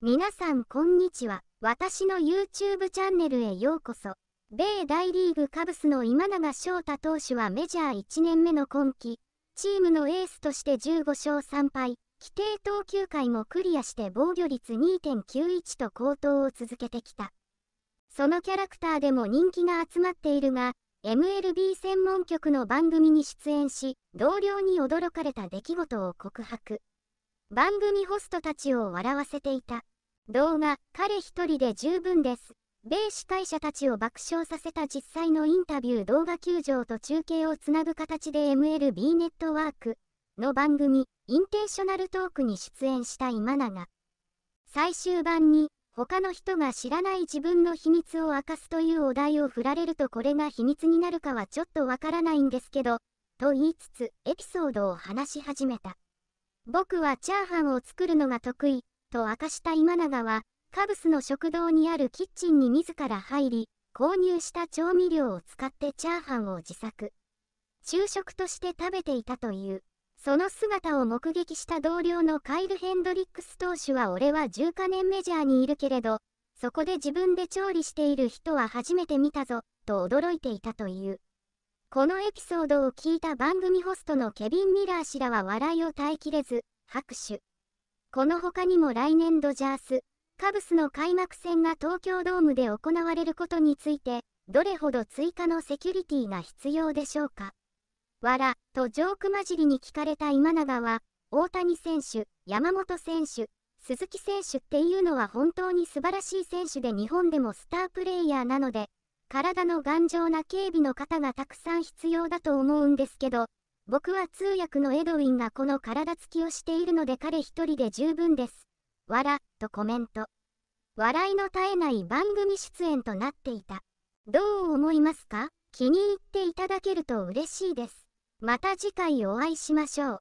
皆さんこんにちは。私の YouTube チャンネルへようこそ。米大リーグカブスの今永昇太投手はメジャー1年目の今季、チームのエースとして15勝3敗、規定投球回もクリアして防御率2.91と高騰を続けてきた。そのキャラクターでも人気が集まっているが、MLB 専門局の番組に出演し、同僚に驚かれた出来事を告白。番組ホストたちを笑わせていた。動画、彼一人で十分です。米司会者たちを爆笑させた実際のインタビュー動画球場と中継をつなぐ形で MLB ネットワークの番組インテンショナルトークに出演した今永。最終版に他の人が知らない自分の秘密を明かすというお題を振られるとこれが秘密になるかはちょっとわからないんですけど、と言いつつエピソードを話し始めた。僕はチャーハンを作るのが得意、と明かした今永は、カブスの食堂にあるキッチンに自ら入り、購入した調味料を使ってチャーハンを自作。昼食として食べていたという。その姿を目撃した同僚のカイル・ヘンドリックス投手は俺は10カ年メジャーにいるけれど、そこで自分で調理している人は初めて見たぞ、と驚いていたという。このエピソードを聞いた番組ホストのケビン・ミラー氏らは笑いを耐えきれず、拍手。この他にも来年ドジャース、カブスの開幕戦が東京ドームで行われることについて、どれほど追加のセキュリティが必要でしょうか。わら、とジョーク交じりに聞かれた今永は、大谷選手、山本選手、鈴木選手っていうのは本当に素晴らしい選手で日本でもスタープレイヤーなので、体の頑丈な警備の方がたくさん必要だと思うんですけど、僕は通訳のエドウィンがこの体つきをしているので彼一人で十分です。わら、とコメント。笑いの絶えない番組出演となっていた。どう思いますか気に入っていただけると嬉しいです。また次回お会いしましょう。